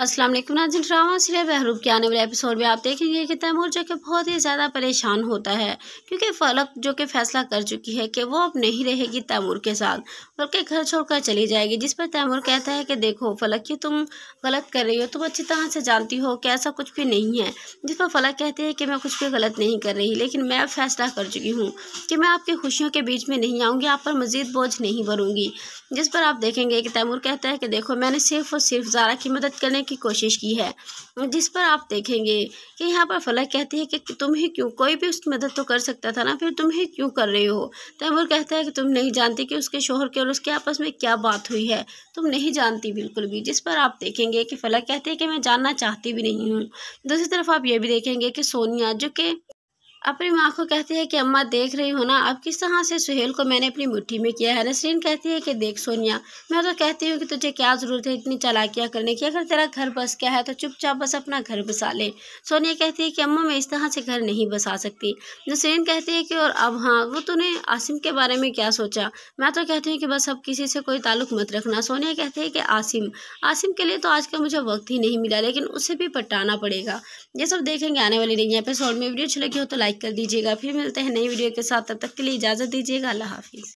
असलम नाजिन drama serial Behroop के आने वाले एपिसोड में आप देखेंगे कि तैमूर जो कि बहुत ही ज़्यादा परेशान होता है क्योंकि फलक जो कि फैसला कर चुकी है कि वो अब नहीं रहेगी तैमूर के साथ बल्कि घर छोड़कर चली जाएगी जिस पर तैमूर कहता है कि देखो फलक ये तुम गलत कर रही हो तुम अच्छी तरह से जानती हो कि ऐसा कुछ भी नहीं है जिस पर फलक कहते हैं कि मैं कुछ भी गलत नहीं कर रही लेकिन मैं अब फैसला कर चुकी हूँ कि मैं आपकी खुशियों के बीच में नहीं आऊँगी आप पर मज़ीद बोझ नहीं भरूँगी जिस पर आप देखेंगे कि तैमूर कहता है कि देखो मैंने सिर्फ और सिर्फ ज़ारा की मदद करने की कोशिश की है जिस पर आप देखेंगे कि यहाँ पर फलक कहती है कि ही क्यों कोई भी उसकी मदद तो कर सकता था ना फिर ही क्यों कर रहे हो तैमूर कहता है कि तुम नहीं जानती कि उसके शोहर के और उसके आपस में क्या बात हुई है तुम नहीं जानती बिल्कुल भी जिस पर आप देखेंगे कि फलक कहती है कि मैं जानना चाहती भी नहीं हूँ दूसरी तरफ आप ये भी देखेंगे कि सोनिया जो कि अपनी माँ को कहती है कि अम्मा देख रही हो ना अब किस तरह से सुहेल को मैंने अपनी मुट्ठी में किया है नसरीन कहती है कि देख सोनिया मैं तो कहती हूँ कि तुझे क्या ज़रूरत है इतनी चलाकियाँ करने की अगर तेरा घर बस गया है तो चुपचाप बस अपना घर बसा ले सोनिया कहती है कि अम्मा मैं इस तरह से घर नहीं बसा सकती नसरीन कहती है कि और अब हाँ वो तूने आसिम के बारे में क्या सोचा मैं तो कहती हूँ कि बस अब किसी से कोई ताल्लुक मत रखना सोनिया कहती है कि आसिम आसिम के लिए तो आज का मुझे वक्त ही नहीं मिला लेकिन उसे भी पटाना पड़ेगा ये सब देखेंगे आने वाली नहीं यहाँ पर शॉर्ट में वीडियो अच्छी लगी हो तो लाइक लाइक कर दीजिएगा फिर मिलते हैं नई वीडियो के साथ तब तक के लिए इजाज़त दीजिएगा अल्लाह हाफिज़